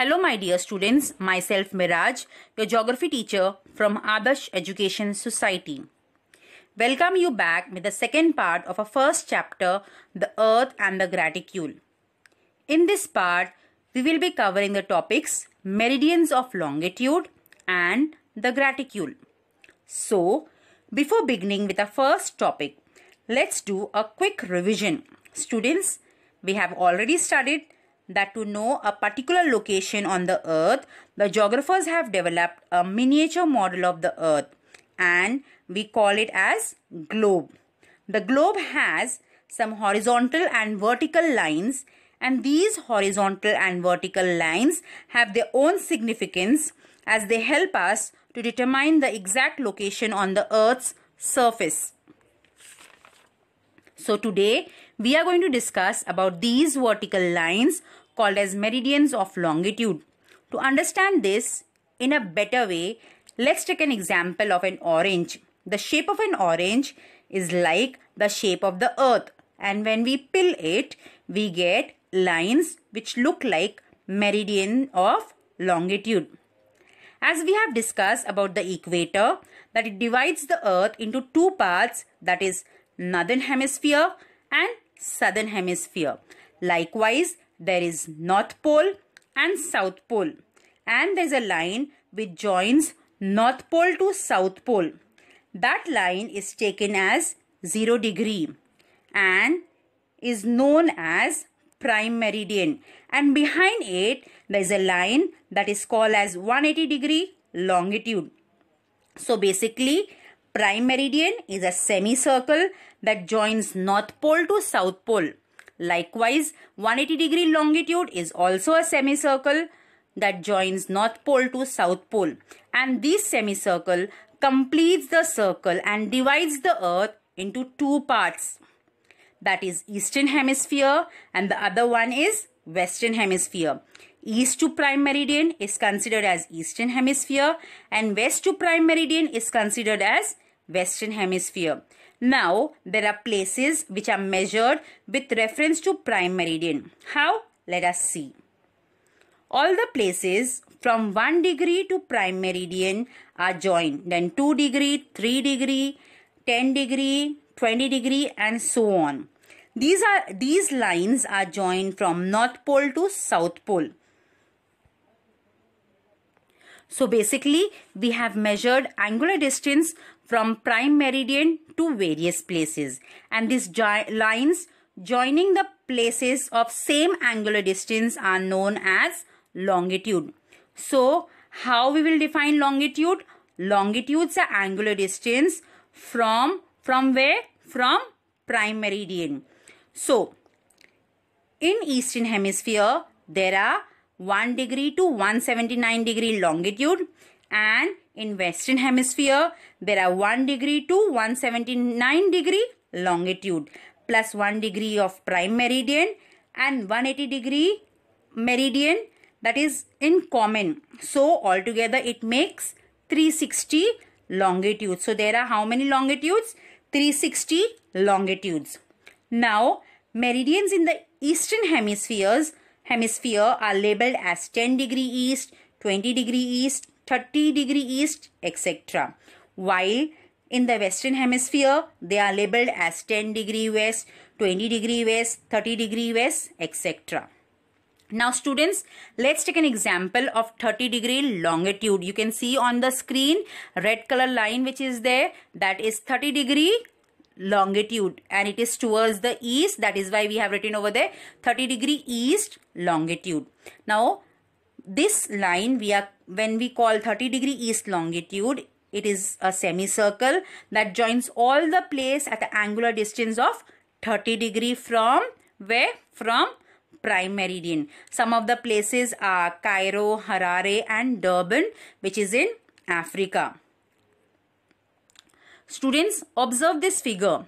Hello, my dear students. Myself, Miraj, your geography teacher from Abash Education Society. Welcome you back with the second part of our first chapter, The Earth and the Graticule. In this part, we will be covering the topics meridians of longitude and the graticule. So, before beginning with our first topic, let's do a quick revision. Students, we have already studied that to know a particular location on the earth, the geographers have developed a miniature model of the earth and we call it as globe. The globe has some horizontal and vertical lines and these horizontal and vertical lines have their own significance as they help us to determine the exact location on the earth's surface. So today we are going to discuss about these vertical lines called as meridians of longitude. To understand this in a better way, let's take an example of an orange. The shape of an orange is like the shape of the earth, and when we peel it, we get lines which look like meridian of longitude. As we have discussed about the equator, that it divides the earth into two parts that is northern hemisphere and southern hemisphere. Likewise, there is North Pole and South Pole and there's a line which joins North Pole to South Pole. That line is taken as 0 degree and is known as prime meridian and behind it there is a line that is called as 180 degree longitude. So basically prime meridian is a semicircle that joins north pole to south pole. Likewise, 180 degree longitude is also a semicircle that joins North Pole to South Pole. And this semicircle completes the circle and divides the earth into two parts. That is Eastern Hemisphere and the other one is Western Hemisphere. East to prime meridian is considered as Eastern Hemisphere and west to prime meridian is considered as Western Hemisphere. Now, there are places which are measured with reference to prime meridian. How? Let us see. All the places from 1 degree to prime meridian are joined. Then 2 degree, 3 degree, 10 degree, 20 degree and so on. These are these lines are joined from north pole to south pole. So basically we have measured angular distance from prime meridian to various places and these lines joining the places of same angular distance are known as longitude. So how we will define longitude? Longitudes are angular distance from from where? From prime meridian. So in eastern hemisphere there are 1 degree to 179 degree longitude and in western hemisphere, there are 1 degree to 179 degree longitude plus 1 degree of prime meridian and 180 degree meridian that is in common. So altogether it makes 360 longitudes. So there are how many longitudes? 360 longitudes. Now meridians in the eastern hemispheres hemisphere are labeled as 10 degree east, 20 degree east, 30 degree east, etc. While in the western hemisphere, they are labeled as 10 degree west, 20 degree west, 30 degree west, etc. Now students, let's take an example of 30 degree longitude. You can see on the screen red color line which is there that is 30 degree longitude and it is towards the east. That is why we have written over there 30 degree east longitude. Now this line we are when we call 30 degree east longitude, it is a semicircle that joins all the places at the angular distance of 30 degree from where? From prime meridian. Some of the places are Cairo, Harare and Durban which is in Africa. Students, observe this figure.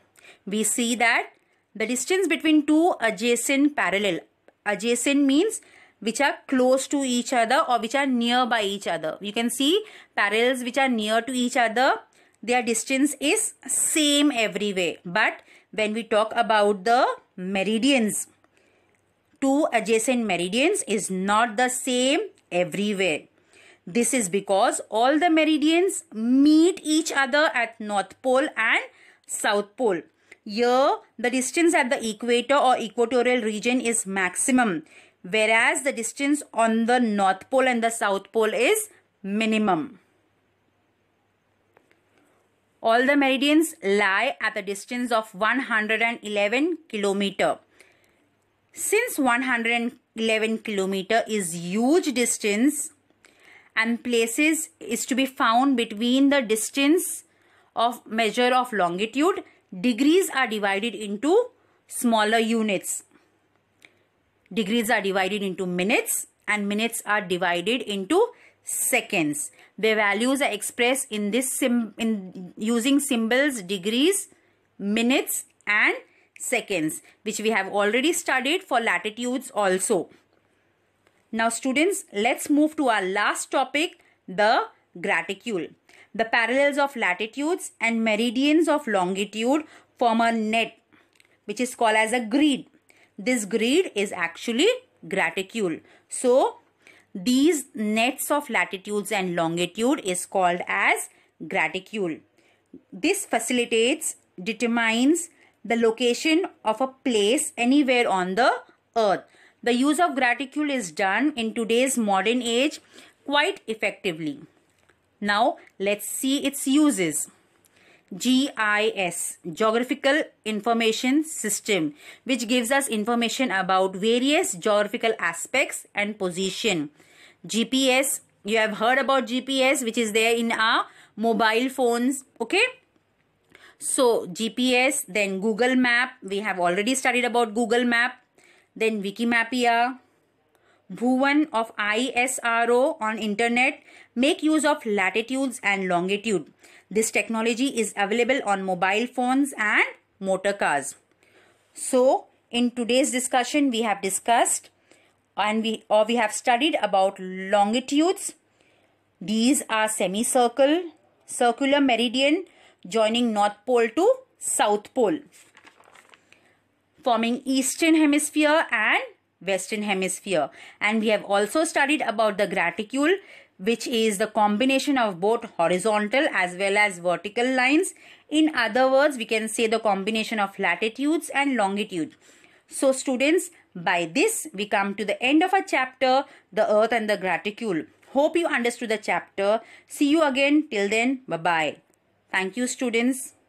We see that the distance between two adjacent parallel. Adjacent means which are close to each other or which are near by each other. You can see parallels which are near to each other. Their distance is same everywhere. But when we talk about the meridians, two adjacent meridians is not the same everywhere. This is because all the meridians meet each other at North Pole and South Pole. Here, the distance at the equator or equatorial region is maximum whereas the distance on the north pole and the south pole is minimum. All the meridians lie at the distance of 111 kilometer. Since 111 kilometer is huge distance and places is to be found between the distance of measure of longitude, degrees are divided into smaller units Degrees are divided into minutes and minutes are divided into seconds. Their values are expressed in this sim in using symbols degrees, minutes and seconds which we have already studied for latitudes also. Now students let's move to our last topic the graticule. The parallels of latitudes and meridians of longitude form a net which is called as a grid. This greed is actually graticule. So, these nets of latitudes and longitude is called as graticule. This facilitates, determines the location of a place anywhere on the earth. The use of graticule is done in today's modern age quite effectively. Now let's see its uses. GIS Geographical Information System which gives us information about various geographical aspects and position. GPS you have heard about GPS which is there in our mobile phones okay. So GPS then Google Map we have already studied about Google Map then Wikimapia Bhuvan of ISRO on internet make use of latitudes and longitude. This technology is available on mobile phones and motor cars. So, in today's discussion we have discussed and we or we have studied about longitudes. These are semicircle, circular meridian joining north pole to south pole forming eastern hemisphere and western hemisphere and we have also studied about the graticule which is the combination of both horizontal as well as vertical lines in other words we can say the combination of latitudes and longitude so students by this we come to the end of our chapter the earth and the graticule hope you understood the chapter see you again till then bye bye thank you students